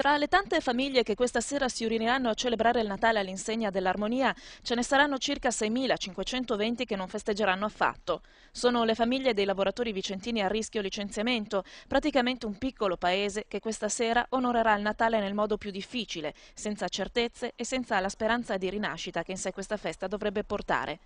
Tra le tante famiglie che questa sera si uniranno a celebrare il Natale all'insegna dell'armonia, ce ne saranno circa 6.520 che non festeggeranno affatto. Sono le famiglie dei lavoratori vicentini a rischio licenziamento, praticamente un piccolo paese che questa sera onorerà il Natale nel modo più difficile, senza certezze e senza la speranza di rinascita che in sé questa festa dovrebbe portare.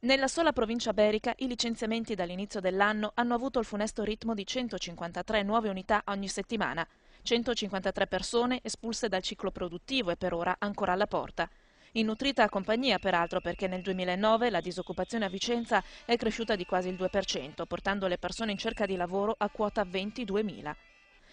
Nella sola provincia berica i licenziamenti dall'inizio dell'anno hanno avuto il funesto ritmo di 153 nuove unità ogni settimana. 153 persone espulse dal ciclo produttivo e per ora ancora alla porta. In nutrita compagnia peraltro perché nel 2009 la disoccupazione a Vicenza è cresciuta di quasi il 2%, portando le persone in cerca di lavoro a quota 22.000.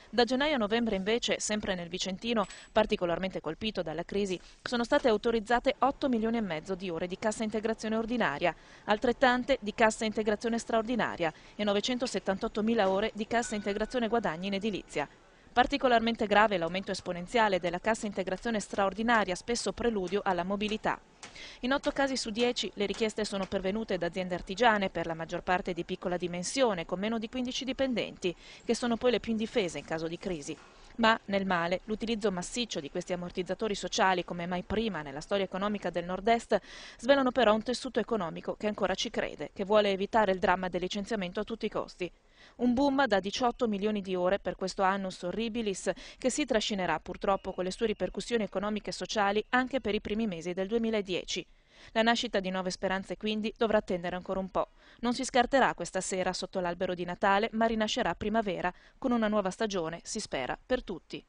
Da gennaio a novembre invece, sempre nel Vicentino, particolarmente colpito dalla crisi, sono state autorizzate 8 milioni e mezzo di ore di cassa integrazione ordinaria, altrettante di cassa integrazione straordinaria e 978 mila ore di cassa integrazione guadagni in edilizia. Particolarmente grave l'aumento esponenziale della cassa integrazione straordinaria, spesso preludio alla mobilità. In otto casi su dieci le richieste sono pervenute da aziende artigiane, per la maggior parte di piccola dimensione, con meno di 15 dipendenti, che sono poi le più indifese in caso di crisi. Ma nel male, l'utilizzo massiccio di questi ammortizzatori sociali, come mai prima nella storia economica del Nord-Est, svelano però un tessuto economico che ancora ci crede, che vuole evitare il dramma del licenziamento a tutti i costi. Un boom da 18 milioni di ore per questo annus horribilis che si trascinerà purtroppo con le sue ripercussioni economiche e sociali anche per i primi mesi del 2010. La nascita di nuove speranze quindi dovrà attendere ancora un po'. Non si scarterà questa sera sotto l'albero di Natale, ma rinascerà primavera, con una nuova stagione, si spera, per tutti.